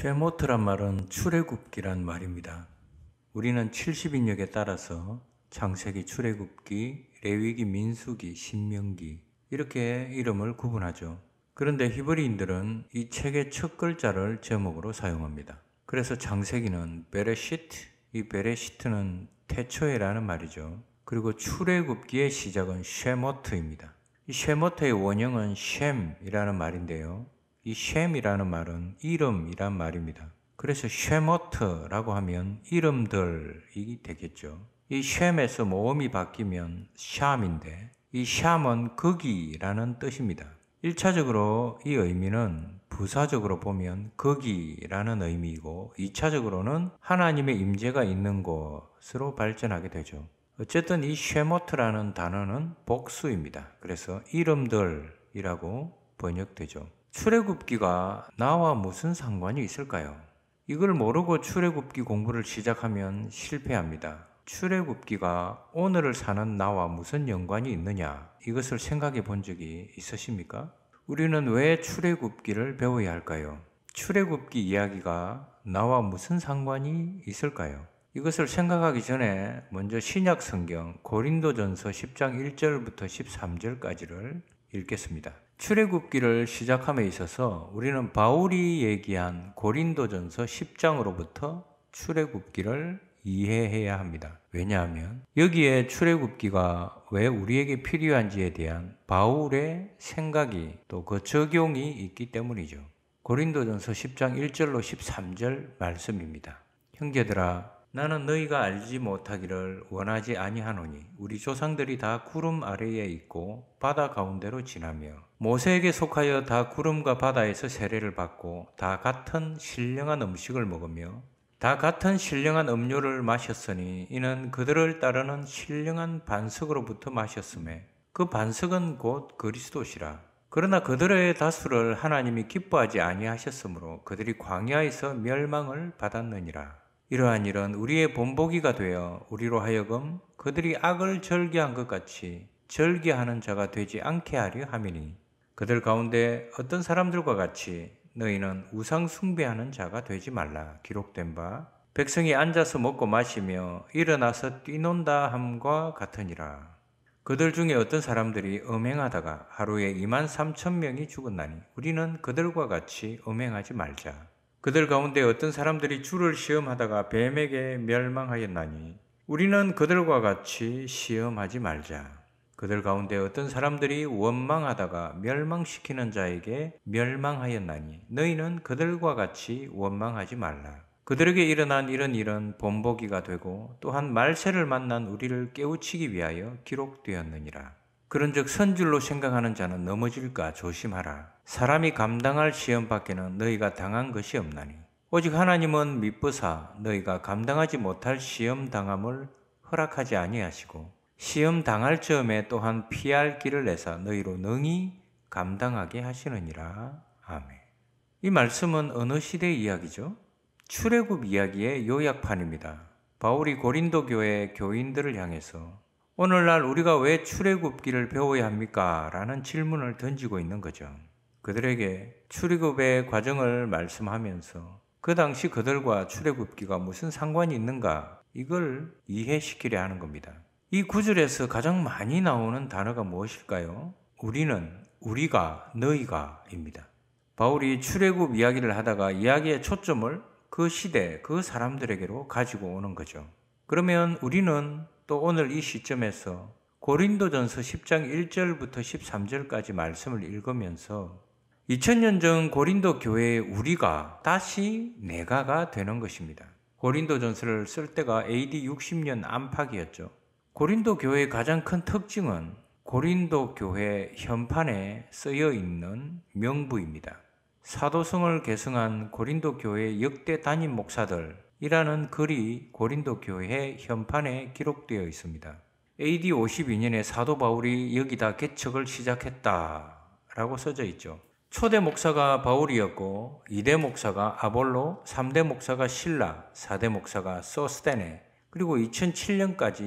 쉐모트란 말은 출애굽기란 말입니다. 우리는 70인역에 따라서 장세기 출애굽기, 레위기 민수기, 신명기 이렇게 이름을 구분하죠. 그런데 히브리인들은 이 책의 첫 글자를 제목으로 사용합니다. 그래서 장세기는 베레시트, 이 베레시트는 태초에라는 말이죠. 그리고 출애굽기의 시작은 쉐모트입니다. 이 쉐모트의 원형은 셴이라는 말인데요. 이 쉼이라는 말은 이름이란 말입니다. 그래서 쉐머트라고 하면 이름들이 되겠죠. 이 쉼에서 모음이 뭐 바뀌면 샴인데 이 샴은 거기라는 뜻입니다. 1차적으로 이 의미는 부사적으로 보면 거기라는 의미이고 2차적으로는 하나님의 임재가 있는 곳으로 발전하게 되죠. 어쨌든 이 쉐모트라는 단어는 복수입니다. 그래서 이름들이라고 번역되죠. 출애굽기가 나와 무슨 상관이 있을까요? 이걸 모르고 출애굽기 공부를 시작하면 실패합니다. 출애굽기가 오늘을 사는 나와 무슨 연관이 있느냐 이것을 생각해 본 적이 있으십니까? 우리는 왜 출애굽기를 배워야 할까요? 출애굽기 이야기가 나와 무슨 상관이 있을까요? 이것을 생각하기 전에 먼저 신약 성경 고린도전서 10장 1절부터 13절까지를 읽겠습니다. 출애굽기를 시작함에 있어서 우리는 바울이 얘기한 고린도전서 10장으로부터 출애굽기를 이해해야 합니다. 왜냐하면 여기에 출애굽기가 왜 우리에게 필요한지에 대한 바울의 생각이 또 그 적용이 있기 때문이죠. 고린도전서 10장 1절로 13절 말씀입니다. 형제들아 나는 너희가 알지 못하기를 원하지 아니하노니 우리 조상들이 다 구름 아래에 있고 바다 가운데로 지나며 모세에게 속하여 다 구름과 바다에서 세례를 받고 다 같은 신령한 음식을 먹으며 다 같은 신령한 음료를 마셨으니 이는 그들을 따르는 신령한 반석으로부터 마셨음에 그 반석은 곧 그리스도시라. 그러나 그들의 다수를 하나님이 기뻐하지 아니하셨으므로 그들이 광야에서 멸망을 받았느니라. 이러한 일은 우리의 본보기가 되어 우리로 하여금 그들이 악을 절개한 것 같이 절개하는 자가 되지 않게 하려 함이니 그들 가운데 어떤 사람들과 같이 너희는 우상 숭배하는 자가 되지 말라 기록된 바 백성이 앉아서 먹고 마시며 일어나서 뛰논다 함과 같으니라 그들 중에 어떤 사람들이 음행하다가 하루에 2만 3천 명이 죽었나니 우리는 그들과 같이 음행하지 말자 그들 가운데 어떤 사람들이 줄을 시험하다가 뱀에게 멸망하였나니 우리는 그들과 같이 시험하지 말자 그들 가운데 어떤 사람들이 원망하다가 멸망시키는 자에게 멸망하였나니 너희는 그들과 같이 원망하지 말라. 그들에게 일어난 이런 일은 본보기가 되고 또한 말세를 만난 우리를 깨우치기 위하여 기록되었느니라. 그런즉 선줄로 생각하는 자는 넘어질까 조심하라. 사람이 감당할 시험 밖에는 너희가 당한 것이 없나니 오직 하나님은 미쁘사 너희가 감당하지 못할 시험 당함을 허락하지 아니하시고 시험 당할 점에 또한 피할 길을 내사 너희로 능히 감당하게 하시느니라. 아멘. 이 말씀은 어느 시대 이야기죠? 출애굽 이야기의 요약판입니다. 바울이 고린도 교회 교인들을 향해서 오늘날 우리가 왜 출애굽기를 배워야 합니까? 라는 질문을 던지고 있는 거죠. 그들에게 출애굽의 과정을 말씀하면서 그 당시 그들과 출애굽기가 무슨 상관이 있는가 이걸 이해시키려 하는 겁니다. 이 구절에서 가장 많이 나오는 단어가 무엇일까요? 우리는, 우리가, 너희가입니다. 바울이 출애굽 이야기를 하다가 이야기의 초점을 그 시대, 그 사람들에게로 가지고 오는 거죠. 그러면 우리는 또 오늘 이 시점에서 고린도전서 10장 1절부터 13절까지 말씀을 읽으면서 2000년 전 고린도 교회의 우리가 다시 내가가 되는 것입니다. 고린도전서를 쓸 때가 AD 60년 안팎이었죠. 고린도 교회의 가장 큰 특징은 고린도 교회 현판에 쓰여 있는 명부입니다. 사도성을 계승한 고린도 교회 역대 담임 목사들이라는 글이 고린도 교회 현판에 기록되어 있습니다. AD 52년에 사도 바울이 여기다 개척을 시작했다 라고 써져 있죠. 초대 목사가 바울이었고 2대 목사가 아볼로, 3대 목사가 신라, 4대 목사가 소스테네, 그리고 2007년까지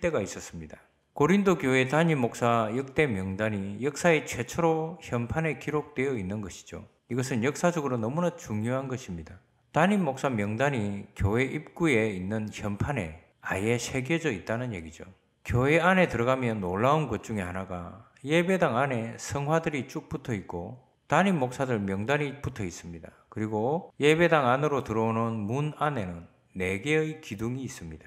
67대가 있었습니다. 고린도 교회 단임 목사 역대 명단이 역사의 최초로 현판에 기록되어 있는 것이죠. 이것은 역사적으로 너무나 중요한 것입니다. 단임 목사 명단이 교회 입구에 있는 현판에 아예 새겨져 있다는 얘기죠. 교회 안에 들어가면 놀라운 것 중에 하나가 예배당 안에 성화들이 쭉 붙어 있고 단임 목사들 명단이 붙어 있습니다. 그리고 예배당 안으로 들어오는 문 안에는 네 개의 기둥이 있습니다.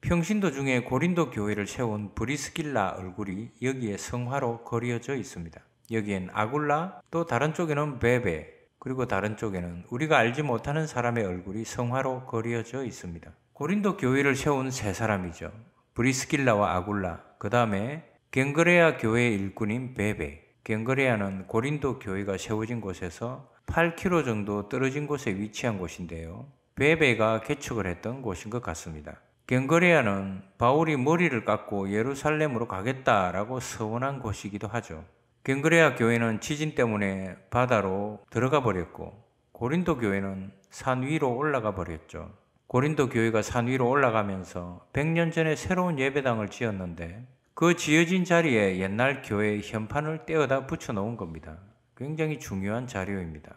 평신도 중에 고린도 교회를 세운 브리스길라 얼굴이 여기에 성화로 그려져 있습니다. 여기엔 아굴라, 또 다른 쪽에는 베베, 그리고 다른 쪽에는 우리가 알지 못하는 사람의 얼굴이 성화로 그려져 있습니다. 고린도 교회를 세운 세 사람이죠. 브리스길라와 아굴라, 그 다음에 겐그레아 교회 의 일꾼인 베베. 겐그레아는 고린도 교회가 세워진 곳에서 8km 정도 떨어진 곳에 위치한 곳인데요. 베베가 개척을 했던 곳인 것 같습니다. 경거리아는 바울이 머리를 깎고 예루살렘으로 가겠다라고 서원한 곳이기도 하죠. 경거리아 교회는 지진 때문에 바다로 들어가 버렸고 고린도 교회는 산 위로 올라가 버렸죠. 고린도 교회가 산 위로 올라가면서 100년 전에 새로운 예배당을 지었는데 그 지어진 자리에 옛날 교회의 현판을 떼어다 붙여 놓은 겁니다. 굉장히 중요한 자료입니다.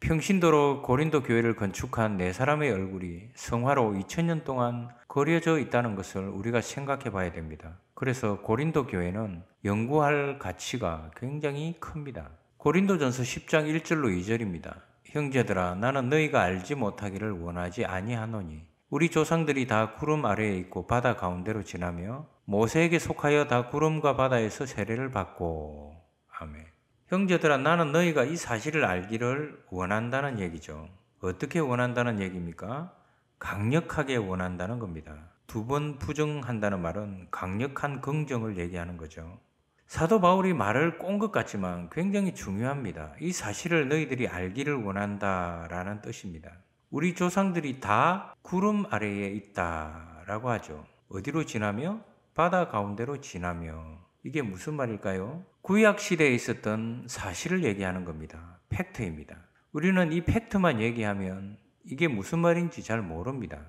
평신도로 고린도 교회를 건축한 네 사람의 얼굴이 성화로 2000년 동안 그려져 있다는 것을 우리가 생각해 봐야 됩니다. 그래서 고린도 교회는 연구할 가치가 굉장히 큽니다. 고린도전서 10장 1절로 2절입니다. 형제들아 나는 너희가 알지 못하기를 원하지 아니하노니 우리 조상들이 다 구름 아래에 있고 바다 가운데로 지나며 모세에게 속하여 다 구름과 바다에서 세례를 받고 아멘. 형제들아 나는 너희가 이 사실을 알기를 원한다는 얘기죠. 어떻게 원한다는 얘기입니까? 강력하게 원한다는 겁니다. 두 번 부정한다는 말은 강력한 긍정을 얘기하는 거죠. 사도 바울이 말을 꼰 것 같지만 굉장히 중요합니다. 이 사실을 너희들이 알기를 원한다라는 뜻입니다. 우리 조상들이 다 구름 아래에 있다라고 하죠. 어디로 지나며 바다 가운데로 지나며 이게 무슨 말일까요? 구약 시대에 있었던 사실을 얘기하는 겁니다. 팩트입니다. 우리는 이 팩트만 얘기하면 이게 무슨 말인지 잘 모릅니다.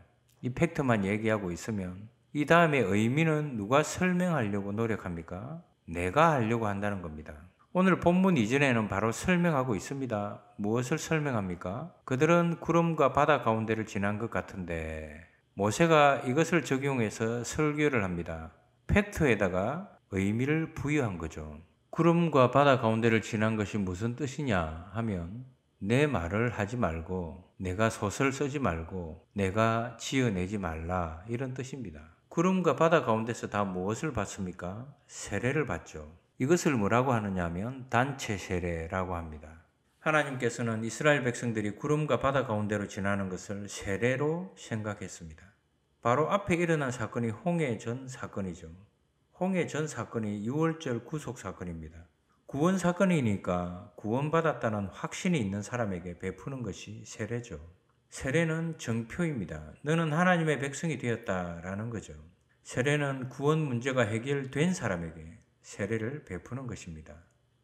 이 팩트만 얘기하고 있으면 이 다음에 의미는 누가 설명하려고 노력합니까? 내가 하려고 한다는 겁니다. 오늘 본문 이전에는 바로 설명하고 있습니다. 무엇을 설명합니까? 그들은 구름과 바다 가운데를 지난 것 같은데 모세가 이것을 적용해서 설교를 합니다. 팩트에다가 의미를 부여한 거죠. 구름과 바다 가운데를 지난 것이 무슨 뜻이냐 하면 내 말을 하지 말고 내가 소설 쓰지 말고 내가 지어내지 말라 이런 뜻입니다. 구름과 바다 가운데서 다 무엇을 받습니까? 세례를 받죠. 이것을 뭐라고 하느냐 하면 단체 세례라고 합니다. 하나님께서는 이스라엘 백성들이 구름과 바다 가운데로 지나는 것을 세례로 생각했습니다. 바로 앞에 일어난 사건이 홍해 전 사건이죠. 홍해 전 사건이 6월절 구속 사건입니다. 구원 사건이니까 구원받았다는 확신이 있는 사람에게 베푸는 것이 세례죠. 세례는 정표입니다. 너는 하나님의 백성이 되었다라는 거죠. 세례는 구원 문제가 해결된 사람에게 세례를 베푸는 것입니다.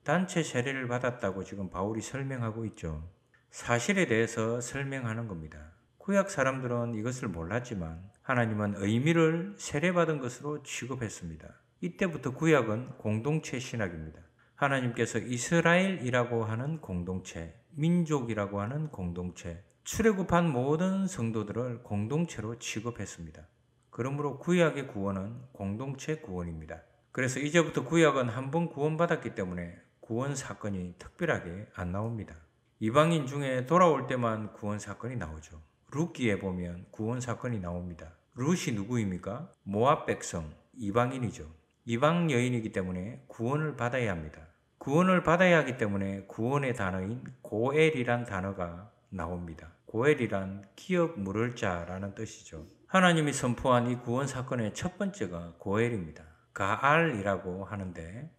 단체 세례를 받았다고 지금 바울이 설명하고 있죠. 사실에 대해서 설명하는 겁니다. 구약 사람들은 이것을 몰랐지만 하나님은 의미를 세례받은 것으로 취급했습니다. 이때부터 구약은 공동체 신학입니다. 하나님께서 이스라엘이라고 하는 공동체, 민족이라고 하는 공동체, 출애굽한 모든 성도들을 공동체로 취급했습니다. 그러므로 구약의 구원은 공동체 구원입니다. 그래서 이제부터 구약은 한번 구원받았기 때문에 구원 사건이 특별하게 안 나옵니다. 이방인 중에 돌아올 때만 구원 사건이 나오죠. 룻기에 보면 구원 사건이 나옵니다. 룻이 누구입니까? 모압 백성, 이방인이죠. 이방 여인이기 때문에 구원을 받아야 합니다. 구원을 받아야 하기 때문에 구원의 단어인 고엘이란 단어가 나옵니다. 고엘이란 기업 물을 자라는 뜻이죠. 하나님이 선포한 이 구원 사건의 첫 번째가 고엘입니다. 가알이라고 하는데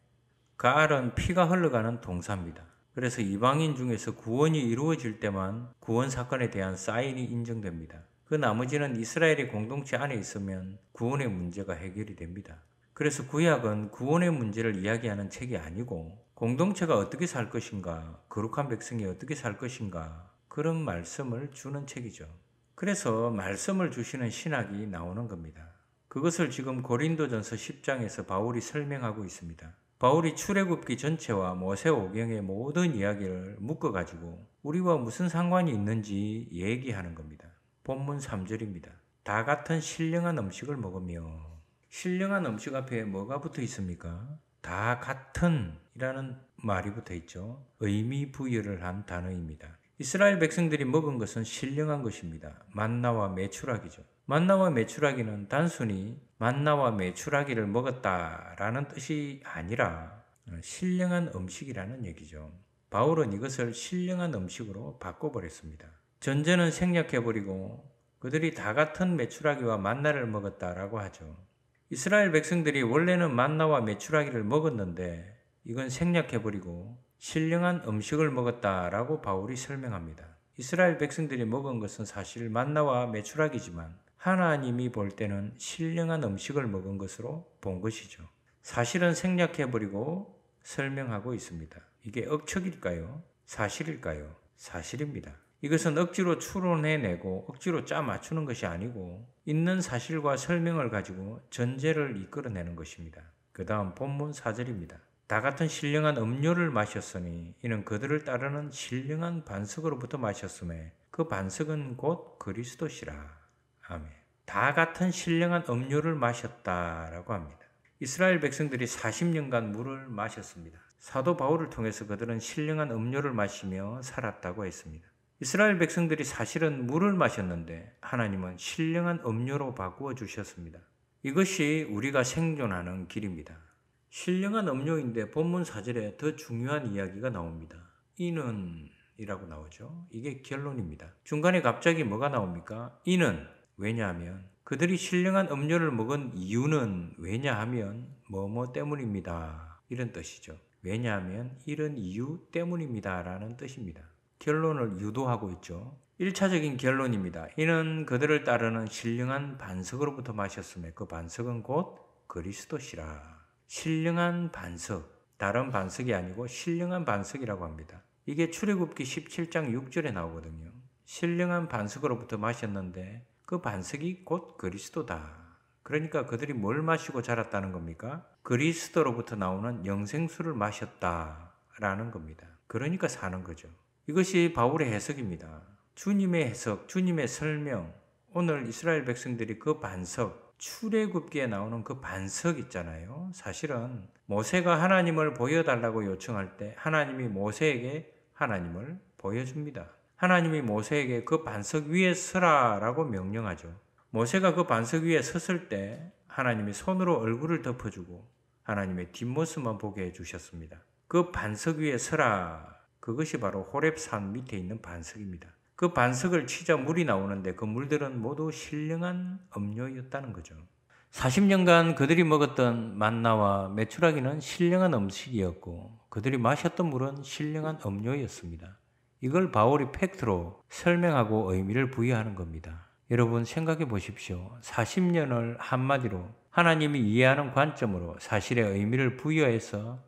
가알은 피가 흘러가는 동사입니다. 그래서 이방인 중에서 구원이 이루어질 때만 구원 사건에 대한 사인이 인정됩니다. 그 나머지는 이스라엘의 공동체 안에 있으면 구원의 문제가 해결이 됩니다. 그래서 구약은 구원의 문제를 이야기하는 책이 아니고 공동체가 어떻게 살 것인가, 거룩한 백성이 어떻게 살 것인가, 그런 말씀을 주는 책이죠. 그래서 말씀을 주시는 신학이 나오는 겁니다. 그것을 지금 고린도전서 10장에서 바울이 설명하고 있습니다. 바울이 출애굽기 전체와 모세오경의 모든 이야기를 묶어 가지고 우리와 무슨 상관이 있는지 얘기하는 겁니다. 본문 3절입니다. 다 같은 신령한 음식을 먹으며 신령한 음식 앞에 뭐가 붙어 있습니까? 다 같은 이라는 말이 붙어 있죠. 의미 부여를 한 단어입니다. 이스라엘 백성들이 먹은 것은 신령한 것입니다. 만나와 메추라기죠. 만나와 메추라기는 단순히 만나와 메추라기를 먹었다라는 뜻이 아니라 신령한 음식이라는 얘기죠. 바울은 이것을 신령한 음식으로 바꿔버렸습니다. 전제는 생략해버리고 그들이 다 같은 메추라기와 만나를 먹었다라고 하죠. 이스라엘 백성들이 원래는 만나와 메추라기를 먹었는데 이건 생략해버리고 신령한 음식을 먹었다라고 바울이 설명합니다. 이스라엘 백성들이 먹은 것은 사실 만나와 메추라기지만 하나님이 볼 때는 신령한 음식을 먹은 것으로 본 것이죠. 사실은 생략해버리고 설명하고 있습니다. 이게 억척일까요? 사실일까요? 사실입니다. 이것은 억지로 추론해내고 억지로 짜 맞추는 것이 아니고 있는 사실과 설명을 가지고 전제를 이끌어내는 것입니다. 그 다음 본문 4절입니다. 다 같은 신령한 음료를 마셨으니 이는 그들을 따르는 신령한 반석으로부터 마셨음에 그 반석은 곧 그리스도시라. 아멘. 다 같은 신령한 음료를 마셨다라고 합니다. 이스라엘 백성들이 40년간 물을 마셨습니다. 사도 바울을 통해서 그들은 신령한 음료를 마시며 살았다고 했습니다. 이스라엘 백성들이 사실은 물을 마셨는데 하나님은 신령한 음료로 바꾸어 주셨습니다. 이것이 우리가 생존하는 길입니다. 신령한 음료인데 본문 사절에더 중요한 이야기가 나옵니다. 이는 이라고 나오죠. 이게 결론입니다. 중간에 갑자기 뭐가 나옵니까? 이는 왜냐하면 그들이 신령한 음료를 먹은 이유는 왜냐하면 뭐뭐 때문입니다. 이런 뜻이죠. 왜냐하면 이런 이유 때문입니다라는 뜻입니다. 결론을 유도하고 있죠. 1차적인 결론입니다. 이는 그들을 따르는 신령한 반석으로부터 마셨음에 그 반석은 곧 그리스도시라. 신령한 반석. 다른 반석이 아니고 신령한 반석이라고 합니다. 이게 출애굽기 17장 6절에 나오거든요. 신령한 반석으로부터 마셨는데 그 반석이 곧 그리스도다. 그러니까 그들이 뭘 마시고 자랐다는 겁니까? 그리스도로부터 나오는 영생수를 마셨다라는 겁니다. 그러니까 사는 거죠. 이것이 바울의 해석입니다. 주님의 해석, 주님의 설명, 오늘 이스라엘 백성들이 그 반석, 출애굽기에 나오는 그 반석 있잖아요. 사실은 모세가 하나님을 보여달라고 요청할 때 하나님이 모세에게 하나님을 보여줍니다. 하나님이 모세에게 그 반석 위에 서라라고 명령하죠. 모세가 그 반석 위에 섰을 때 하나님이 손으로 얼굴을 덮어주고 하나님의 뒷모습만 보게 해주셨습니다. 그 반석 위에 서라 그것이 바로 호랩산 밑에 있는 반석입니다. 그 반석을 치자 물이 나오는데 그 물들은 모두 신령한 음료였다는 거죠. 40년간 그들이 먹었던 만나와 메추라기는 신령한 음식이었고 그들이 마셨던 물은 신령한 음료였습니다. 이걸 바울이 팩트로 설명하고 의미를 부여하는 겁니다. 여러분 생각해 보십시오. 40년을 한마디로 하나님이 이해하는 관점으로 사실의 의미를 부여해서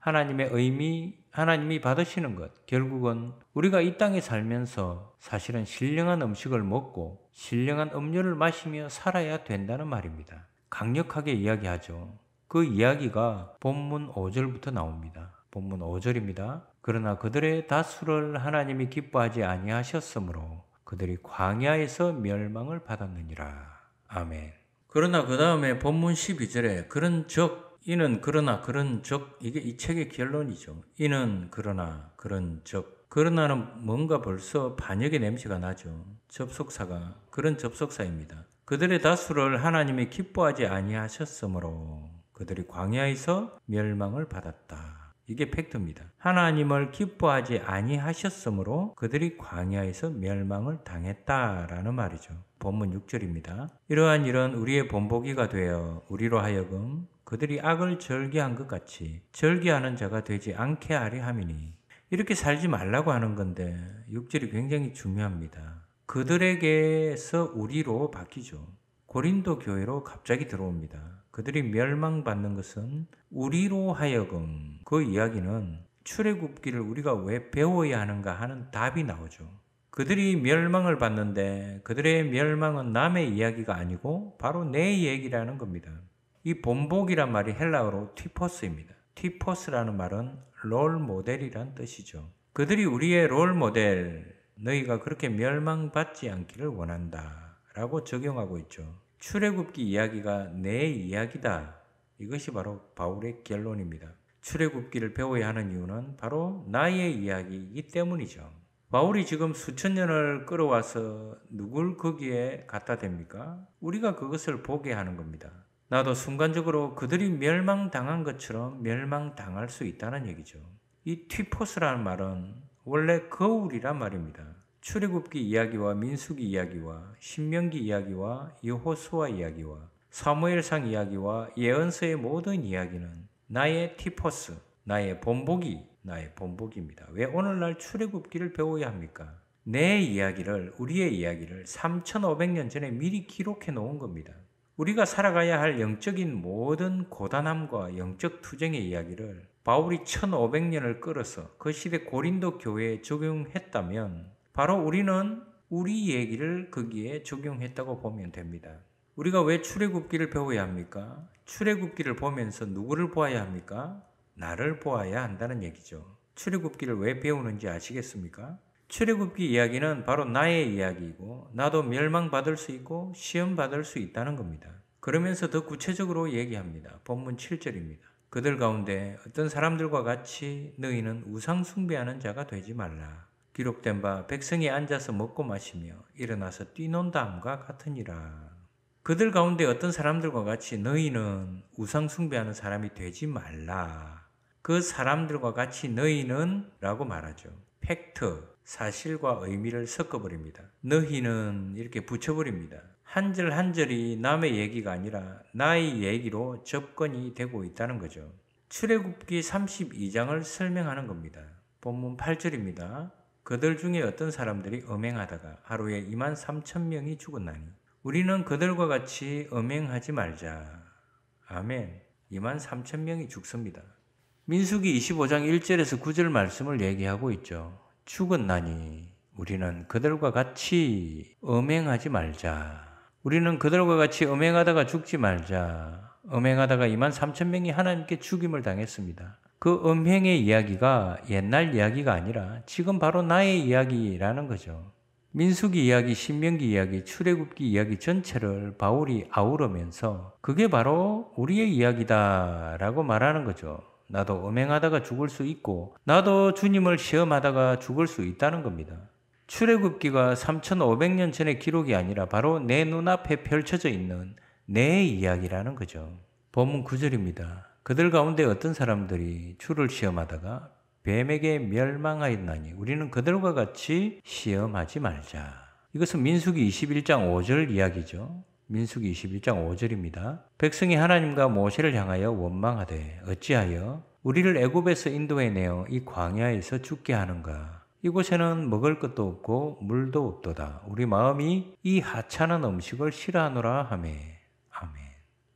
하나님의 의미 하나님이 받으시는 것. 결국은 우리가 이 땅에 살면서 사실은 신령한 음식을 먹고 신령한 음료를 마시며 살아야 된다는 말입니다. 강력하게 이야기하죠. 그 이야기가 본문 5절부터 나옵니다. 본문 5절입니다. 그러나 그들의 다수를 하나님이 기뻐하지 아니하셨으므로 그들이 광야에서 멸망을 받았느니라. 아멘. 그러나 그 다음에 본문 12절에 그런 적 이는 그러나 그런 적 이게 이 책의 결론이죠. 이는 그러나 그런 적 그러나는 뭔가 벌써 반역의 냄새가 나죠. 접속사가 그런 접속사입니다. 그들의 다수를 하나님이 기뻐하지 아니하셨으므로 그들이 광야에서 멸망을 받았다. 이게 팩트입니다. 하나님을 기뻐하지 아니하셨으므로 그들이 광야에서 멸망을 당했다라는 말이죠. 본문 6절입니다. 이러한 일은 우리의 본보기가 되어 우리로 하여금 그들이 악을 절개한 것 같이 절개하는 자가 되지 않게 하리 함이니 이렇게 살지 말라고 하는 건데 육질이 굉장히 중요합니다. 그들에게서 우리로 바뀌죠. 고린도 교회로 갑자기 들어옵니다. 그들이 멸망받는 것은 우리로 하여금 그 이야기는 출애굽기를 우리가 왜 배워야 하는가 하는 답이 나오죠. 그들이 멸망을 받는데 그들의 멸망은 남의 이야기가 아니고 바로 내 얘기라는 겁니다. 이 본복이란 말이 헬라어로 티퍼스입니다. 티퍼스라는 말은 롤 모델이란 뜻이죠. 그들이 우리의 롤 모델, 너희가 그렇게 멸망받지 않기를 원한다. 라고 적용하고 있죠. 출애굽기 이야기가 내 이야기다. 이것이 바로 바울의 결론입니다. 출애굽기를 배워야 하는 이유는 바로 나의 이야기이기 때문이죠. 바울이 지금 수천 년을 끌어와서 누굴 거기에 갖다 댑니까? 우리가 그것을 보게 하는 겁니다. 나도 순간적으로 그들이 멸망당한 것처럼 멸망당할 수 있다는 얘기죠. 이티포스라는 말은 원래 거울이란 말입니다. 출애굽기 이야기와 민수기 이야기와 신명기 이야기와 여호수아 이야기와 사무엘상 이야기와 예언서의 모든 이야기는 나의 티포스, 나의 본보기, 나의 본보기입니다. 왜 오늘날 출애굽기를 배워야 합니까? 내 이야기를 우리의 이야기를 3,500년 전에 미리 기록해 놓은 겁니다. 우리가 살아가야 할 영적인 모든 고단함과 영적 투쟁의 이야기를 바울이 1500년을 끌어서 그 시대 고린도 교회에 적용했다면 바로 우리는 우리 얘기를 거기에 적용했다고 보면 됩니다. 우리가 왜 출애굽기를 배워야 합니까? 출애굽기를 보면서 누구를 보아야 합니까? 나를 보아야 한다는 얘기죠. 출애굽기를 왜 배우는지 아시겠습니까? 출애굽기 이야기는 바로 나의 이야기이고 나도 멸망받을 수 있고 시험 받을 수 있다는 겁니다. 그러면서 더 구체적으로 얘기합니다. 본문 7절입니다. 그들 가운데 어떤 사람들과 같이 너희는 우상 숭배하는 자가 되지 말라. 기록된 바 백성이 앉아서 먹고 마시며 일어나서 뛰논다함과 같으니라. 그들 가운데 어떤 사람들과 같이 너희는 우상 숭배하는 사람이 되지 말라. 그 사람들과 같이 너희는 라고 말하죠. 팩트, 사실과 의미를 섞어버립니다. 너희는 이렇게 붙여버립니다. 한 절 한절이 남의 얘기가 아니라 나의 얘기로 접근이 되고 있다는 거죠. 출애굽기 32장을 설명하는 겁니다. 본문 8절입니다. 그들 중에 어떤 사람들이 음행하다가 하루에 2만 3천 명이 죽었나니 우리는 그들과 같이 음행하지 말자. 아멘. 2만 3천 명이 죽습니다. 민숙이 25장 1절에서 9절 말씀을 얘기하고 있죠. 죽었나니 우리는 그들과 같이 음행하지 말자. 우리는 그들과 같이 음행하다가 죽지 말자. 음행하다가 2만 3천 명이 하나님께 죽임을 당했습니다. 그 음행의 이야기가 옛날 이야기가 아니라 지금 바로 나의 이야기라는 거죠. 민수기 이야기, 신명기 이야기, 출애굽기 이야기 전체를 바울이 아우르면서 그게 바로 우리의 이야기다라고 말하는 거죠. 나도 음행하다가 죽을 수 있고 나도 주님을 시험하다가 죽을 수 있다는 겁니다. 출애굽기가 3,500년 전의 기록이 아니라 바로 내 눈앞에 펼쳐져 있는 내 이야기라는 거죠. 본문 9절입니다. 그들 가운데 어떤 사람들이 주를 시험하다가 뱀에게 멸망하였나니 우리는 그들과 같이 시험하지 말자. 이것은 민수기 21장 5절 이야기죠. 민숙기 21장 5절입니다. 백성이 하나님과 모세를 향하여 원망하되 어찌하여 우리를 애굽에서 인도해내어 이 광야에서 죽게 하는가? 이곳에는 먹을 것도 없고 물도 없도다. 우리 마음이 이 하찮은 음식을 싫어하노라 하매. 아멘.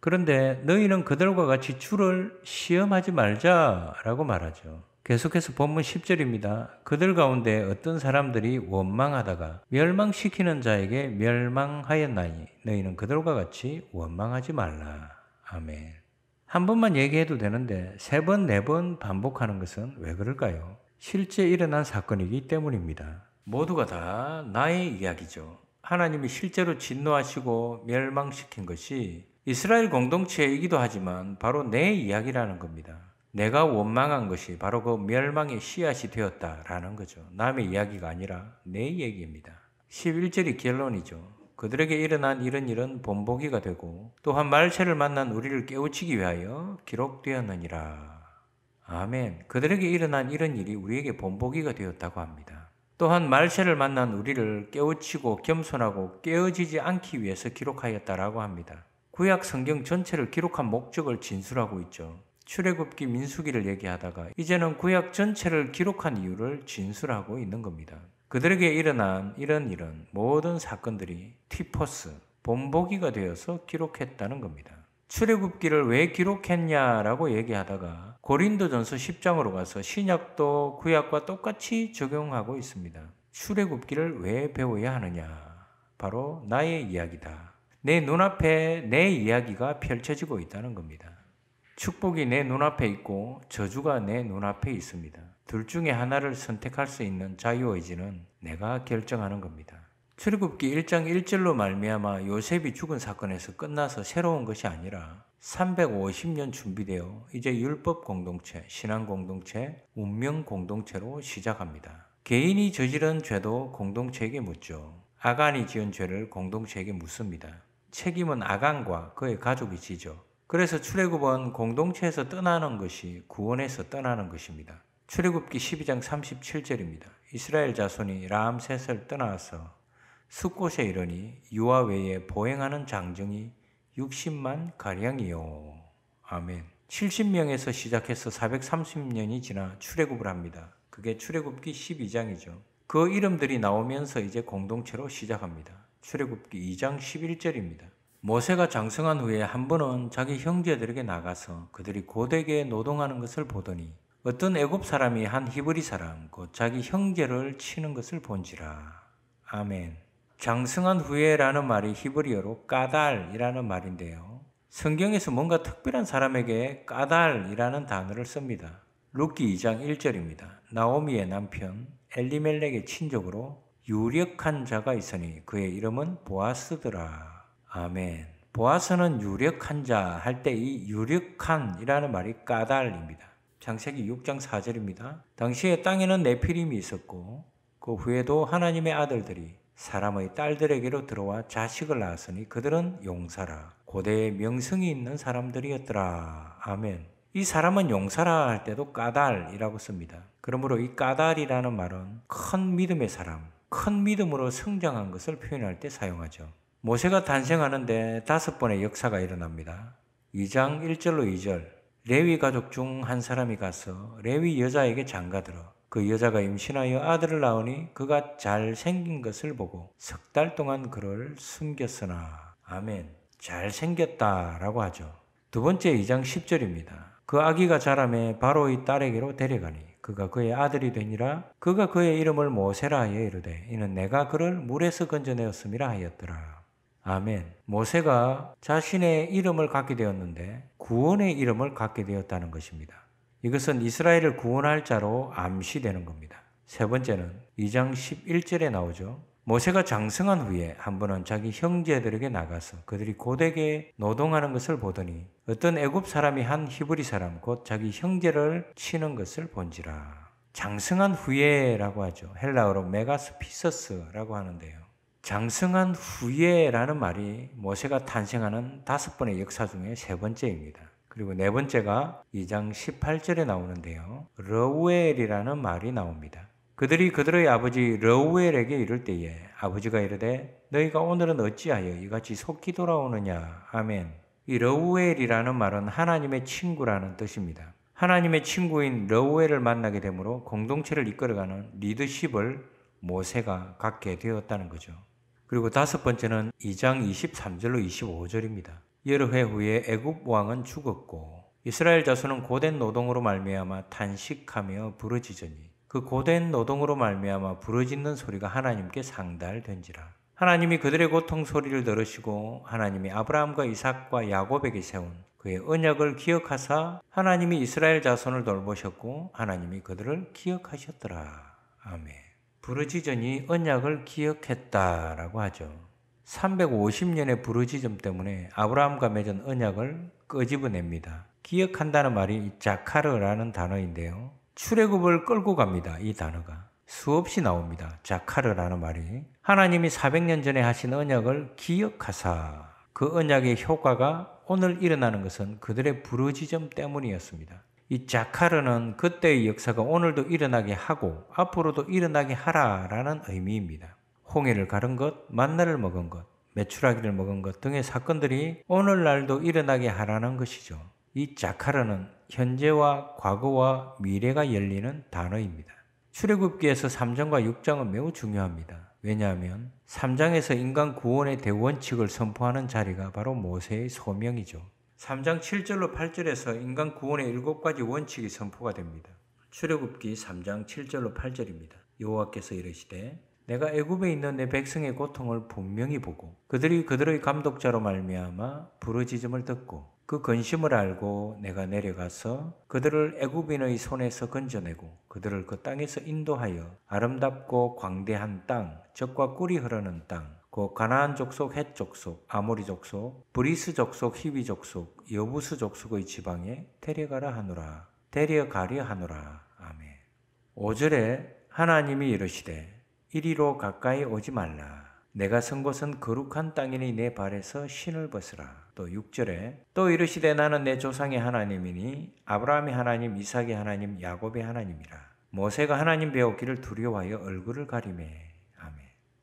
그런데 너희는 그들과 같이 주를 시험하지 말자라고 말하죠. 계속해서 본문 10절입니다. 그들 가운데 어떤 사람들이 원망하다가 멸망시키는 자에게 멸망하였나니 너희는 그들과 같이 원망하지 말라. 아멘. 한 번만 얘기해도 되는데 세 번, 네 번 반복하는 것은 왜 그럴까요? 실제 일어난 사건이기 때문입니다. 모두가 다 나의 이야기죠. 하나님이 실제로 진노하시고 멸망시킨 것이 이스라엘 공동체이기도 하지만 바로 내 이야기라는 겁니다. 내가 원망한 것이 바로 그 멸망의 씨앗이 되었다라는 거죠. 남의 이야기가 아니라 내 얘기입니다. 11절이 결론이죠. 그들에게 일어난 이런 일은 본보기가 되고 또한 말세를 만난 우리를 깨우치기 위하여 기록되었느니라. 아멘. 그들에게 일어난 이런 일이 우리에게 본보기가 되었다고 합니다. 또한 말세를 만난 우리를 깨우치고 겸손하고 깨어지지 않기 위해서 기록하였다라고 합니다. 구약 성경 전체를 기록한 목적을 진술하고 있죠. 출애굽기 민수기를 얘기하다가 이제는 구약 전체를 기록한 이유를 진술하고 있는 겁니다. 그들에게 일어난 이런 일은 모든 사건들이 티포스 본보기가 되어서 기록했다는 겁니다. 출애굽기를 왜 기록했냐라고 얘기하다가 고린도전서 10장으로 가서 신약도 구약과 똑같이 적용하고 있습니다. 출애굽기를 왜 배워야 하느냐? 바로 나의 이야기다. 내 눈앞에 내 이야기가 펼쳐지고 있다는 겁니다. 축복이 내 눈앞에 있고 저주가 내 눈앞에 있습니다. 둘 중에 하나를 선택할 수 있는 자유의지는 내가 결정하는 겁니다. 출애굽기 1장 1절로 말미암아 요셉이 죽은 사건에서 끝나서 새로운 것이 아니라 350년 준비되어 이제 율법 공동체, 신앙 공동체, 운명 공동체로 시작합니다. 개인이 저지른 죄도 공동체에게 묻죠. 아간이 지은 죄를 공동체에게 묻습니다. 책임은 아간과 그의 가족이 지죠. 그래서 출애굽은 공동체에서 떠나는 것이 구원에서 떠나는 것입니다. 출애굽기 12장 37절입니다. 이스라엘 자손이 라암셋을 떠나서 숲곳에 이르니 유아 외에 보행하는 장정이 60만 가량이요. 아멘. 70명에서 시작해서 430년이 지나 출애굽을 합니다. 그게 출애굽기 12장이죠. 그 이름들이 나오면서 이제 공동체로 시작합니다. 출애굽기 2장 11절입니다. 모세가 장성한 후에 한 번은 자기 형제들에게 나가서 그들이 고되게 노동하는 것을 보더니 어떤 애굽 사람이 한 히브리 사람 곧 자기 형제를 치는 것을 본지라. 아멘. 장성한 후에라는 말이 히브리어로 까달이라는 말인데요. 성경에서 뭔가 특별한 사람에게 까달이라는 단어를 씁니다. 루키 2장 1절입니다. 나오미의 남편 엘리멜렉의 친족으로 유력한 자가 있으니 그의 이름은 보아스드라 아멘. 보아서는 유력한 자 할 때 이 유력한이라는 말이 까달입니다. 장세기 6장 4절입니다. 당시에 땅에는 네피림이 있었고 그 후에도 하나님의 아들들이 사람의 딸들에게로 들어와 자식을 낳았으니 그들은 용사라. 고대에 명성이 있는 사람들이었더라. 아멘. 이 사람은 용사라 할 때도 까달이라고 씁니다. 그러므로 이 까달이라는 말은 큰 믿음의 사람, 큰 믿음으로 성장한 것을 표현할 때 사용하죠. 모세가 탄생하는데 다섯 번의 역사가 일어납니다. 2장 1절로 2절. 레위 가족 중 한 사람이 가서 레위 여자에게 장가들어 그 여자가 임신하여 아들을 낳으니 그가 잘 생긴 것을 보고 석 달 동안 그를 숨겼으나 아멘. 잘 생겼다라고 하죠. 두 번째 2장 10절입니다. 그 아기가 자라매 바로의 딸에게로 데려가니 그가 그의 아들이 되니라 그가 그의 이름을 모세라 하여 이르되 이는 내가 그를 물에서 건져내었음이라 하였더라. 아멘. 모세가 자신의 이름을 갖게 되었는데 구원의 이름을 갖게 되었다는 것입니다. 이것은 이스라엘을 구원할 자로 암시되는 겁니다. 세 번째는 2장 11절에 나오죠. 모세가 장성한 후에 한 번은 자기 형제들에게 나가서 그들이 고되게 노동하는 것을 보더니 어떤 애굽 사람이 한 히브리 사람 곧 자기 형제를 치는 것을 본지라. 장성한 후에라고 하죠. 헬라어로 메가스피서스라고 하는데요. 장성한 후에라는 말이 모세가 탄생하는 다섯 번의 역사 중에 세 번째입니다. 그리고 네 번째가 2장 18절에 나오는데요. 러우엘이라는 말이 나옵니다. 그들이 그들의 아버지 러우엘에게 이럴 때에 아버지가 이르되 너희가 오늘은 어찌하여 이같이 속히 돌아오느냐. 아멘. 이 러우엘이라는 말은 하나님의 친구라는 뜻입니다. 하나님의 친구인 러우엘을 만나게 되므로 공동체를 이끌어가는 리더십을 모세가 갖게 되었다는 거죠. 그리고 다섯 번째는 2장 23절로 25절입니다. 여러 해 후에 애굽 왕은 죽었고 이스라엘 자손은 고된 노동으로 말미암아 단식하며 부르짖으니 그 고된 노동으로 말미암아 부르짖는 소리가 하나님께 상달된지라 하나님이 그들의 고통 소리를 들으시고 하나님이 아브라함과 이삭과 야곱에게 세운 그의 언약을 기억하사 하나님이 이스라엘 자손을 돌보셨고 하나님이 그들을 기억하셨더라. 아멘. 부르짖으이 언약을 기억했다라고 하죠. 350년의 부르짖음 때문에 아브라함과 맺은 언약을 끄집어냅니다. 기억한다는 말이 자카르라는 단어인데요. 출애굽을 끌고 갑니다. 이 단어가 수없이 나옵니다. 자카르라는 말이 하나님이 400년 전에 하신 언약을 기억하사 그 언약의 효과가 오늘 일어나는 것은 그들의 부르짖음 때문이었습니다. 이 자카르는 그때의 역사가 오늘도 일어나게 하고 앞으로도 일어나게 하라라는 의미입니다. 홍해를 가른 것, 만나를 먹은 것, 매출하기를 먹은 것 등의 사건들이 오늘날도 일어나게 하라는 것이죠. 이 자카르는 현재와 과거와 미래가 열리는 단어입니다. 출애굽기에서 3장과 6장은 매우 중요합니다. 왜냐하면 3장에서 인간 구원의 대원칙을 선포하는 자리가 바로 모세의 소명이죠. 3장 7절로 8절에서 인간 구원의 일곱 가지 원칙이 선포가 됩니다. 출애굽기 3장 7절로 8절입니다. 여호와께서 이르시되 내가 애굽에 있는 내 백성의 고통을 분명히 보고 그들이 그들의 감독자로 말미암아 부르짖음을 듣고 그 근심을 알고 내가 내려가서 그들을 애굽인의 손에서 건져내고 그들을 그 땅에서 인도하여 아름답고 광대한 땅, 적과 꿀이 흐르는 땅, 그 가나안 족속, 헷 족속, 아모리 족속, 브리스 족속, 히위 족속, 여부스 족속의 지방에 데려가라 하노라. 데려가려 하노라. 아멘. 5절에 하나님이 이르시되 이리로 가까이 오지 말라. 내가 선 곳은 거룩한 땅이니 내 발에서 신을 벗으라. 또 6절에 또 이르시되 나는 내 조상의 하나님이니 아브라함의 하나님, 이삭의 하나님, 야곱의 하나님이라. 모세가 하나님 배웠기를 두려워하여 얼굴을 가리매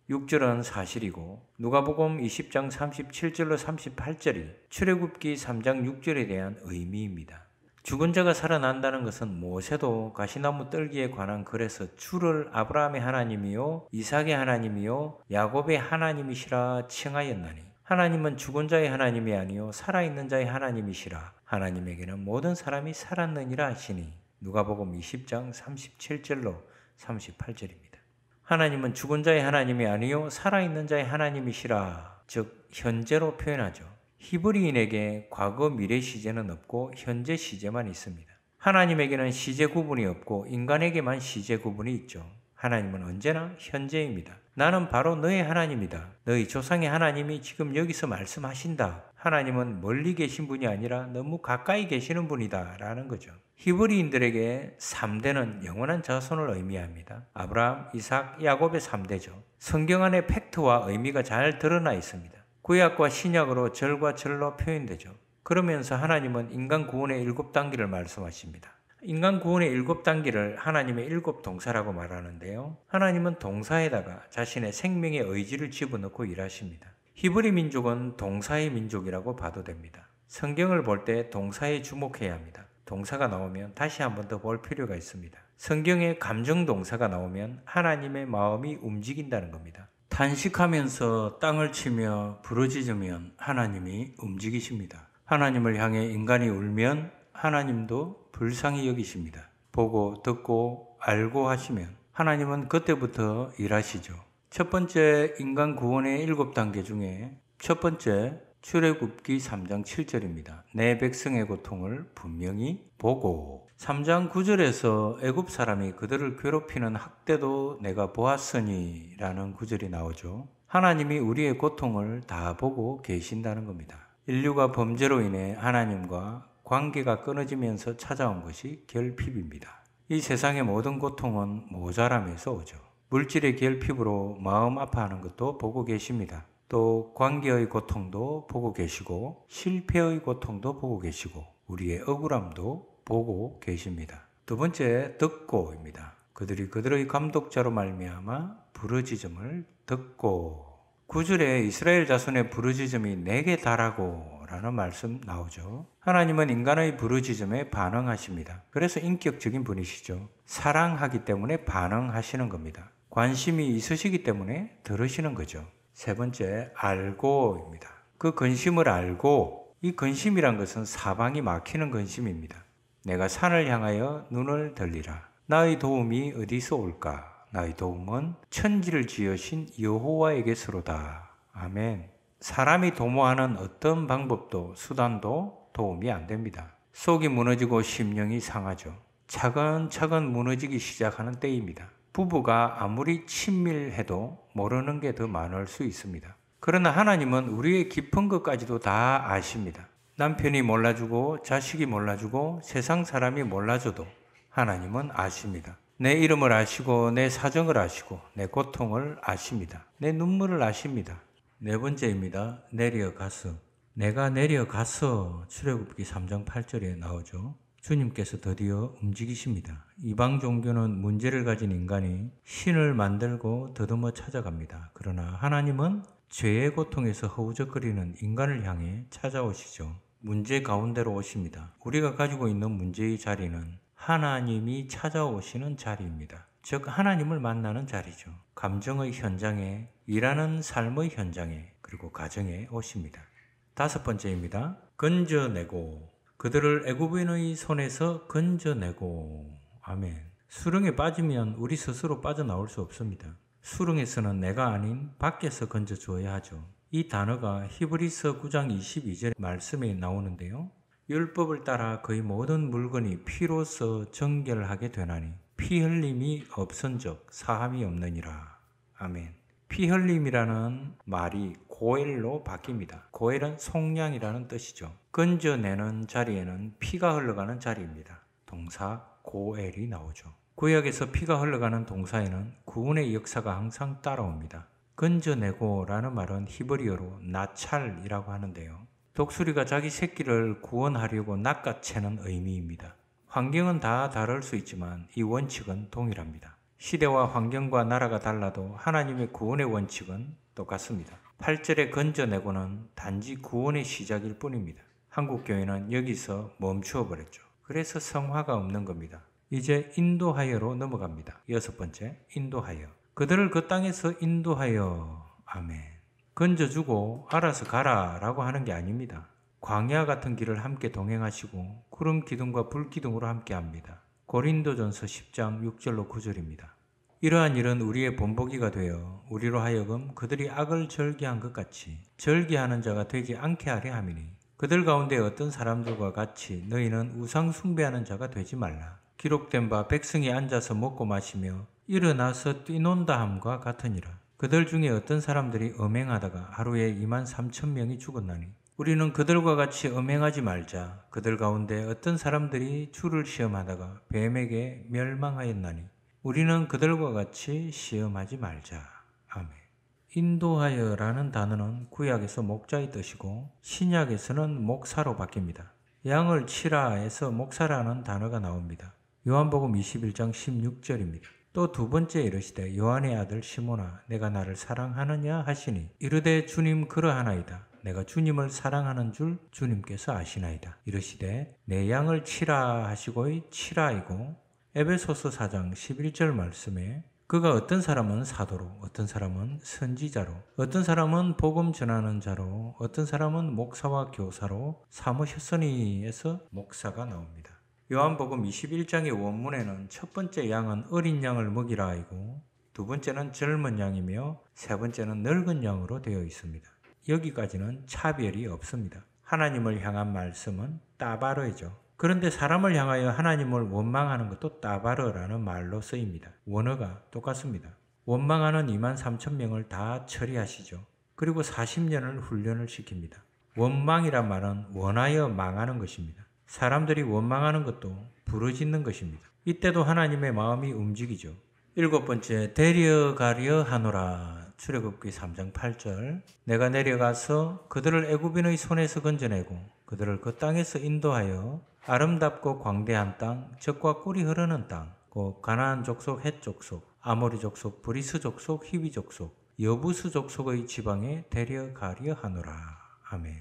6절은 사실이고 누가복음 20장 37절로 38절이 출애굽기 3장 6절에 대한 의미입니다. 죽은 자가 살아난다는 것은 모세도 가시나무 떨기에 관한 글에서 주를 아브라함의 하나님이요 이삭의 하나님이요 야곱의 하나님이시라 칭하였나니 하나님은 죽은 자의 하나님이 아니요 살아있는 자의 하나님이시라 하나님에게는 모든 사람이 살았느니라 하시니 누가복음 20장 37절로 38절입니다. 하나님은 죽은 자의 하나님이 아니요 살아있는 자의 하나님이시라. 즉 현재로 표현하죠. 히브리인에게 과거 미래 시제는 없고 현재 시제만 있습니다. 하나님에게는 시제 구분이 없고 인간에게만 시제 구분이 있죠. 하나님은 언제나 현재입니다. 나는 바로 너의 하나님이다. 너희 조상의 하나님이 지금 여기서 말씀하신다. 하나님은 멀리 계신 분이 아니라 너무 가까이 계시는 분이다라는 거죠. 히브리인들에게 3대는 영원한 자손을 의미합니다. 아브라함, 이삭, 야곱의 3대죠. 성경 안에 팩트와 의미가 잘 드러나 있습니다. 구약과 신약으로 절과 절로 표현되죠. 그러면서 하나님은 인간 구원의 일곱 단계를 말씀하십니다. 인간 구원의 일곱 단계를 하나님의 일곱 동사라고 말하는데요. 하나님은 동사에다가 자신의 생명의 의지를 집어넣고 일하십니다. 히브리 민족은 동사의 민족이라고 봐도 됩니다. 성경을 볼 때 동사에 주목해야 합니다. 동사가 나오면 다시 한번 더 볼 필요가 있습니다. 성경에 감정 동사가 나오면 하나님의 마음이 움직인다는 겁니다. 탄식하면서 땅을 치며 부르짖으면 하나님이 움직이십니다. 하나님을 향해 인간이 울면 하나님도 불쌍히 여기십니다. 보고 듣고 알고 하시면 하나님은 그때부터 일하시죠. 첫 번째 인간 구원의 일곱 단계 중에 첫 번째 출애굽기 3장 7절입니다. 내 백성의 고통을 분명히 보고 3장 9절에서 애굽 사람이 그들을 괴롭히는 학대도 내가 보았으니라는 구절이 나오죠. 하나님이 우리의 고통을 다 보고 계신다는 겁니다. 인류가 범죄로 인해 하나님과 관계가 끊어지면서 찾아온 것이 결핍입니다. 이 세상의 모든 고통은 모자람에서 오죠. 물질의 결핍으로 마음 아파하는 것도 보고 계십니다. 또 관계의 고통도 보고 계시고 실패의 고통도 보고 계시고 우리의 억울함도 보고 계십니다. 두 번째 듣고입니다. 그들이 그들의 감독자로 말미암아 부르짖음을 듣고 구절에 이스라엘 자손의 부르짖음이 내게 달하고 라는 말씀 나오죠. 하나님은 인간의 부르짖음에 반응하십니다. 그래서 인격적인 분이시죠. 사랑하기 때문에 반응하시는 겁니다. 관심이 있으시기 때문에 들으시는 거죠. 세 번째, 알고입니다. 그 근심을 알고 이 근심이란 것은 사방이 막히는 근심입니다. 내가 산을 향하여 눈을 들리라. 나의 도움이 어디서 올까? 나의 도움은 천지를 지으신 여호와에게서로다. 아멘. 사람이 도모하는 어떤 방법도 수단도 도움이 안 됩니다. 속이 무너지고 심령이 상하죠. 차근차근 무너지기 시작하는 때입니다. 부부가 아무리 친밀해도 모르는 게 더 많을 수 있습니다. 그러나 하나님은 우리의 깊은 것까지도 다 아십니다. 남편이 몰라주고 자식이 몰라주고 세상 사람이 몰라줘도 하나님은 아십니다. 내 이름을 아시고 내 사정을 아시고 내 고통을 아십니다. 내 눈물을 아십니다. 네 번째입니다. 내려가서 내가 내려가서 출애굽기 3장 8절에 나오죠. 주님께서 드디어 움직이십니다. 이방 종교는 문제를 가진 인간이 신을 만들고 더듬어 찾아갑니다. 그러나 하나님은 죄의 고통에서 허우적거리는 인간을 향해 찾아오시죠. 문제 가운데로 오십니다. 우리가 가지고 있는 문제의 자리는 하나님이 찾아오시는 자리입니다. 즉, 하나님을 만나는 자리죠. 감정의 현장에, 일하는 삶의 현장에, 그리고 가정에 오십니다. 다섯 번째입니다. 건져내고 그들을 애굽인의 손에서 건져내고 아멘. 수렁에 빠지면 우리 스스로 빠져나올 수 없습니다. 수렁에서는 내가 아닌 밖에서 건져줘야 하죠. 이 단어가 히브리서 9장 22절 말씀에 나오는데요. 율법을 따라 거의 모든 물건이 피로서 정결하게 되나니 피 흘림이 없은적 사함이 없느니라. 아멘. 피 흘림이라는 말이 고엘로 바뀝니다. 고엘은 속량이라는 뜻이죠. 건져내는 자리에는 피가 흘러가는 자리입니다. 동사 고엘이 나오죠. 구역에서 피가 흘러가는 동사에는 구운의 역사가 항상 따라옵니다. 건져내고라는 말은 히브리어로 나찰이라고 하는데요. 독수리가 자기 새끼를 구원하려고 낚아채는 의미입니다. 환경은 다 다를 수 있지만 이 원칙은 동일합니다. 시대와 환경과 나라가 달라도 하나님의 구원의 원칙은 똑같습니다. 8절의 건져내고는 단지 구원의 시작일 뿐입니다. 한국교회는 여기서 멈추어 버렸죠. 그래서 성화가 없는 겁니다. 이제 인도하여로 넘어갑니다. 여섯 번째, 인도하여. 그들을 그 땅에서 인도하여. 아멘. 건져주고 알아서 가라 라고 하는 게 아닙니다. 광야 같은 길을 함께 동행하시고 구름 기둥과 불 기둥으로 함께 합니다. 고린도전서 10장 6절로 9절입니다. 이러한 일은 우리의 본보기가 되어 우리로 하여금 그들이 악을 절개한것 같이 절개하는 자가 되지 않게 하려 함이니 그들 가운데 어떤 사람들과 같이 너희는 우상 숭배하는 자가 되지 말라. 기록된 바 백성이 앉아서 먹고 마시며 일어나서 뛰논다 함과 같으니라. 그들 중에 어떤 사람들이 음행하다가 하루에 2만 3천 명이 죽었나니 우리는 그들과 같이 음행하지 말자. 그들 가운데 어떤 사람들이 주를 시험하다가 뱀에게 멸망하였나니 우리는 그들과 같이 시험하지 말자. 인도하여라는 단어는 구약에서 목자의 뜻이고 신약에서는 목사로 바뀝니다. 양을 치라에서 목사라는 단어가 나옵니다. 요한복음 21장 16절입니다. 또 두 번째 이르시되 요한의 아들 시모나 내가 나를 사랑하느냐 하시니 이르되 주님 그러하나이다. 내가 주님을 사랑하는 줄 주님께서 아시나이다. 이르시되 내 양을 치라 하시고의 치라이고 에베소서 4장 11절 말씀에 그가 어떤 사람은 사도로, 어떤 사람은 선지자로, 어떤 사람은 복음 전하는 자로, 어떤 사람은 목사와 교사로 사무셨선이에서 목사가 나옵니다. 요한복음 21장의 원문에는 첫 번째 양은 어린 양을 먹이라 이고 두 번째는 젊은 양이며 세 번째는 늙은 양으로 되어 있습니다. 여기까지는 차별이 없습니다. 하나님을 향한 말씀은 따바로이죠 그런데 사람을 향하여 하나님을 원망하는 것도 따바르라는 말로 쓰입니다. 원어가 똑같습니다. 원망하는 2만 3천 명을 다 처리하시죠. 그리고 40년을 훈련을 시킵니다. 원망이란 말은 원하여 망하는 것입니다. 사람들이 원망하는 것도 부르짖는 것입니다. 이때도 하나님의 마음이 움직이죠. 일곱 번째, 데려가려 하노라. 출애굽기 3장 8절 내가 내려가서 그들을 애굽인의 손에서 건져내고 그들을 그 땅에서 인도하여 아름답고 광대한 땅 적과 꿀이 흐르는 땅곧 가나안 족속 헷 족속 아모리 족속 브리스 족속 히위 족속 여부스 족속의 지방에 데려가려 하노라 아멘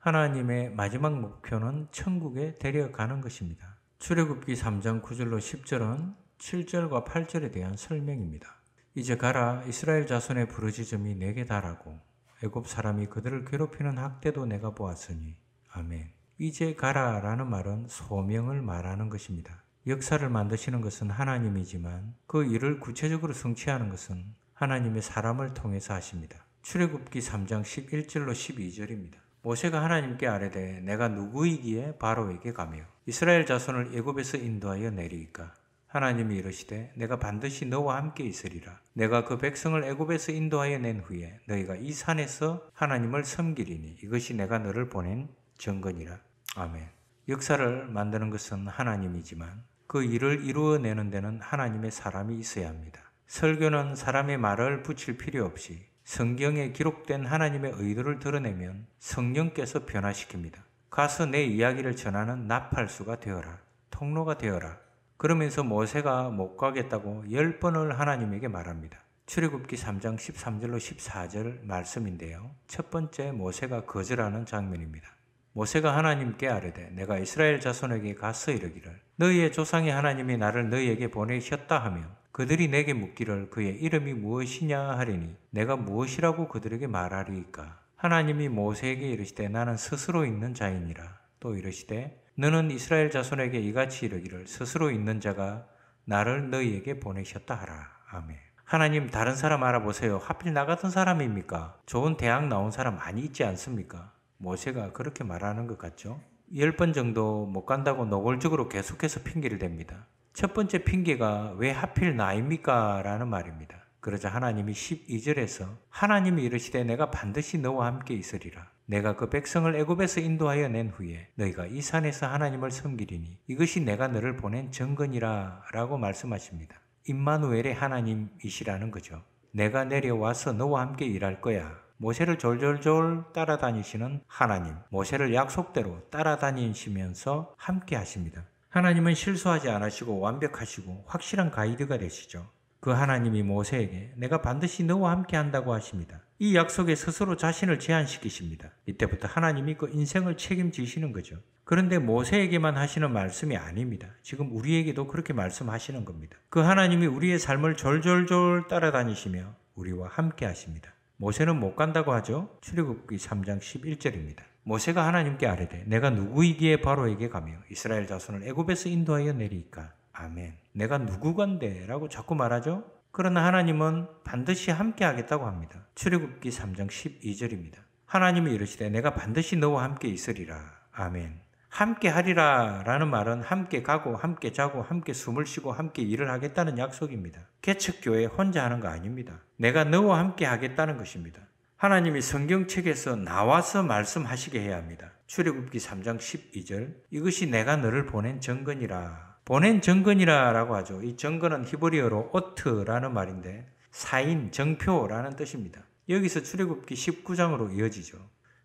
하나님의 마지막 목표는 천국에 데려가는 것입니다. 출애굽기 3장 9절로 10절은 7절과 8절에 대한 설명입니다. 이제 가라 이스라엘 자손의 부르짖음이 내게 달하고 애굽 사람이 그들을 괴롭히는 학대도 내가 보았으니 아멘. 이제 가라라는 말은 소명을 말하는 것입니다. 역사를 만드시는 것은 하나님이지만 그 일을 구체적으로 성취하는 것은 하나님의 사람을 통해서 하십니다. 출애굽기 3장 11절로 12절입니다. 모세가 하나님께 아뢰되 내가 누구이기에 바로에게 가며 이스라엘 자손을 애굽에서 인도하여 내리이까 하나님이 이르시되 내가 반드시 너와 함께 있으리라. 내가 그 백성을 애굽에서 인도하여 낸 후에 너희가 이 산에서 하나님을 섬기리니 이것이 내가 너를 보낸 정건이라. 아멘. 역사를 만드는 것은 하나님이지만 그 일을 이루어내는 데는 하나님의 사람이 있어야 합니다. 설교는 사람의 말을 붙일 필요 없이 성경에 기록된 하나님의 의도를 드러내면 성령께서 변화시킵니다. 가서 내 이야기를 전하는 나팔수가 되어라. 통로가 되어라. 그러면서 모세가 못 가겠다고 열 번을 하나님에게 말합니다. 출애굽기 3장 13절로 14절 말씀인데요. 첫 번째 모세가 거절하는 장면입니다. 모세가 하나님께 아뢰되 내가 이스라엘 자손에게 가서 이르기를 너희의 조상의 하나님이 나를 너희에게 보내셨다 하며 그들이 내게 묻기를 그의 이름이 무엇이냐 하리니 내가 무엇이라고 그들에게 말하리까 하나님이 모세에게 이르시되 나는 스스로 있는 자이니라 또 이르시되 너는 이스라엘 자손에게 이같이 이르기를 스스로 있는 자가 나를 너희에게 보내셨다 하라. 아멘. 하나님 다른 사람 알아보세요. 하필 나 같은 사람입니까? 좋은 대학 나온 사람 많이 있지 않습니까? 모세가 그렇게 말하는 것 같죠? 열 번 정도 못 간다고 노골적으로 계속해서 핑계를 댑니다. 첫 번째 핑계가 왜 하필 나입니까? 라는 말입니다. 그러자 하나님이 12절에서 하나님이 이르시되 내가 반드시 너와 함께 있으리라. 내가 그 백성을 애굽에서 인도하여 낸 후에 너희가 이 산에서 하나님을 섬기리니 이것이 내가 너를 보낸 정근이라라고 말씀하십니다. 임마누엘의 하나님이시라는 거죠. 내가 내려와서 너와 함께 일할 거야. 모세를 졸졸졸 따라다니시는 하나님, 모세를 약속대로 따라다니시면서 함께 하십니다. 하나님은 실수하지 않으시고 완벽하시고 확실한 가이드가 되시죠. 그 하나님이 모세에게 내가 반드시 너와 함께 한다고 하십니다. 이 약속에 스스로 자신을 제한시키십니다. 이때부터 하나님이 그 인생을 책임지시는 거죠. 그런데 모세에게만 하시는 말씀이 아닙니다. 지금 우리에게도 그렇게 말씀하시는 겁니다. 그 하나님이 우리의 삶을 졸졸졸 따라다니시며 우리와 함께 하십니다. 모세는 못 간다고 하죠. 출애굽기 3장 11절입니다. 모세가 하나님께 아뢰되 내가 누구이기에 바로에게 가며 이스라엘 자손을 애굽에서 인도하여 내리이까 아멘. 내가 누구건데? 라고 자꾸 말하죠? 그러나 하나님은 반드시 함께 하겠다고 합니다. 출애굽기 3장 12절입니다. 하나님이 이르시되 내가 반드시 너와 함께 있으리라. 아멘. 함께 하리라 라는 말은 함께 가고 함께 자고 함께 숨을 쉬고 함께 일을 하겠다는 약속입니다. 개척교회 혼자 하는 거 아닙니다. 내가 너와 함께 하겠다는 것입니다. 하나님이 성경책에서 나와서 말씀하시게 해야 합니다. 출애굽기 3장 12절 이것이 내가 너를 보낸 정근이라 보낸 정근이라라고 하죠. 이 정근은 히브리어로 오트라는 말인데 사인, 정표라는 뜻입니다. 여기서 출애굽기 19장으로 이어지죠.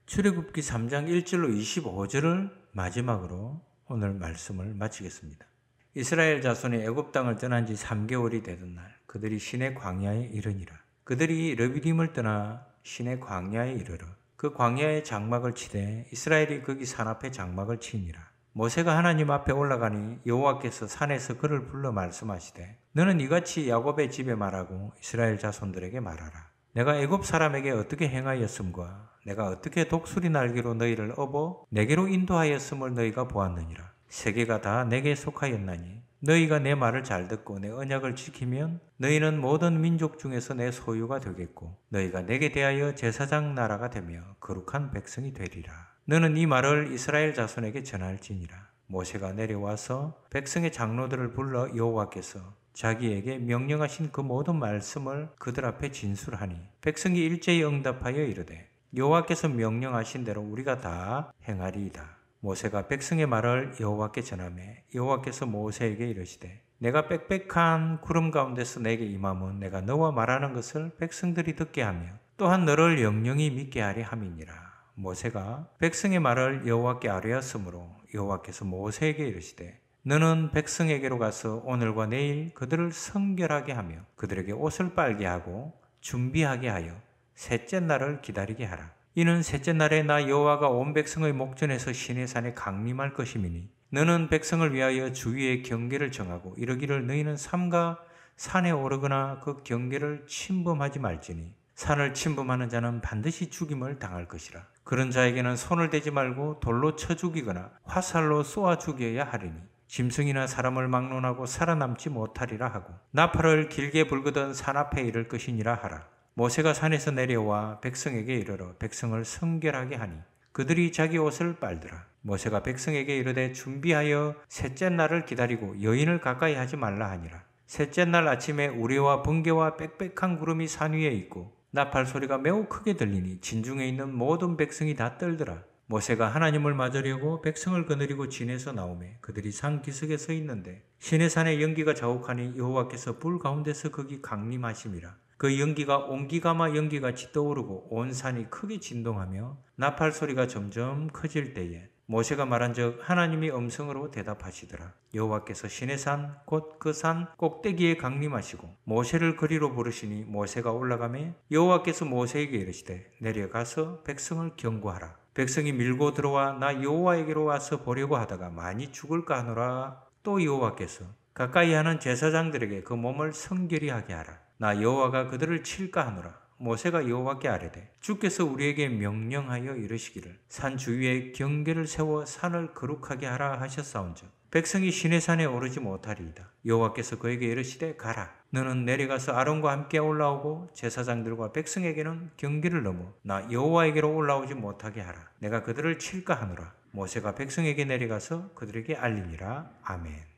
출애굽기 3장 1절로 25절을 마지막으로 오늘 말씀을 마치겠습니다. 이스라엘 자손이 애굽 땅을 떠난 지 3개월이 되던 날 그들이 시내 광야에 이르니라. 그들이 르비딤을 떠나 시내 광야에 이르러 그광야에 장막을 치되 이스라엘이 거기 산앞에 장막을 치니라. 모세가 하나님 앞에 올라가니 여호와께서 산에서 그를 불러 말씀하시되 너는 이같이 야곱의 집에 말하고 이스라엘 자손들에게 말하라. 내가 애굽 사람에게 어떻게 행하였음과 내가 어떻게 독수리 날개로 너희를 업어 내게로 인도하였음을 너희가 보았느니라. 세계가 다 내게 속하였나니 너희가 내 말을 잘 듣고 내 언약을 지키면 너희는 모든 민족 중에서 내 소유가 되겠고 너희가 내게 대하여 제사장 나라가 되며 거룩한 백성이 되리라. 너는 이 말을 이스라엘 자손에게 전할지니라. 모세가 내려와서 백성의 장로들을 불러 여호와께서 자기에게 명령하신 그 모든 말씀을 그들 앞에 진술하니 백성이 일제히 응답하여 이르되 여호와께서 명령하신 대로 우리가 다 행하리이다. 모세가 백성의 말을 여호와께 전함에 여호와께서 모세에게 이르시되 내가 빽빽한 구름 가운데서 내게 임함은 내가 너와 말하는 것을 백성들이 듣게 하며 또한 너를 영영히 믿게 하리 함이니라. 모세가 백성의 말을 여호와께 아뢰었으므로 여호와께서 모세에게 이르시되 너는 백성에게로 가서 오늘과 내일 그들을 성결하게 하며 그들에게 옷을 빨게 하고 준비하게 하여 셋째 날을 기다리게 하라. 이는 셋째 날에 나 여호와가 온 백성의 목전에서 시내산에 강림할 것임이니 너는 백성을 위하여 주위의 경계를 정하고 이러기를 너희는 삼가 산에 오르거나 그 경계를 침범하지 말지니 산을 침범하는 자는 반드시 죽임을 당할 것이라. 그런 자에게는 손을 대지 말고 돌로 쳐 죽이거나 화살로 쏘아 죽여야 하리니 짐승이나 사람을 막론하고 살아남지 못하리라 하고 나팔을 길게 불거던 산앞에 이를 것이니라 하라. 모세가 산에서 내려와 백성에게 이르러 백성을 성결하게 하니 그들이 자기 옷을 빨더라. 모세가 백성에게 이르되 준비하여 셋째 날을 기다리고 여인을 가까이 하지 말라 하니라. 셋째 날 아침에 우레와 번개와 빽빽한 구름이 산 위에 있고 나팔 소리가 매우 크게 들리니 진중에 있는 모든 백성이 다 떨더라. 모세가 하나님을 맞으려고 백성을 거느리고 진에서 나오매 그들이 산 기슭에 서 있는데 신의 산에 연기가 자욱하니 여호와께서 불 가운데서 거기 강림하심이라. 그 연기가 옹기가마 연기같이 떠오르고 온 산이 크게 진동하며 나팔 소리가 점점 커질 때에 모세가 말한즉 하나님이 음성으로 대답하시더라. 여호와께서 신의 산곧 그산 그 꼭대기에 강림하시고 모세를 그리로 부르시니 모세가 올라가매 여호와께서 모세에게 이르시되 내려가서 백성을 경고하라. 백성이 밀고 들어와 나 여호와에게로 와서 보려고 하다가 많이 죽을까 하노라. 또 여호와께서 가까이 하는 제사장들에게 그 몸을 성결히 하게 하라. 나 여호와가 그들을 칠까 하노라. 모세가 여호와께 아뢰되 주께서 우리에게 명령하여 이르시기를 산 주위에 경계를 세워 산을 거룩하게 하라 하셨사온즉 백성이 시내산에 오르지 못하리이다. 여호와께서 그에게 이르시되 가라. 너는 내려가서 아론과 함께 올라오고 제사장들과 백성에게는 경계를 넘어 나 여호와에게로 올라오지 못하게 하라. 내가 그들을 칠까 하노라. 모세가 백성에게 내려가서 그들에게 알리니라. 아멘.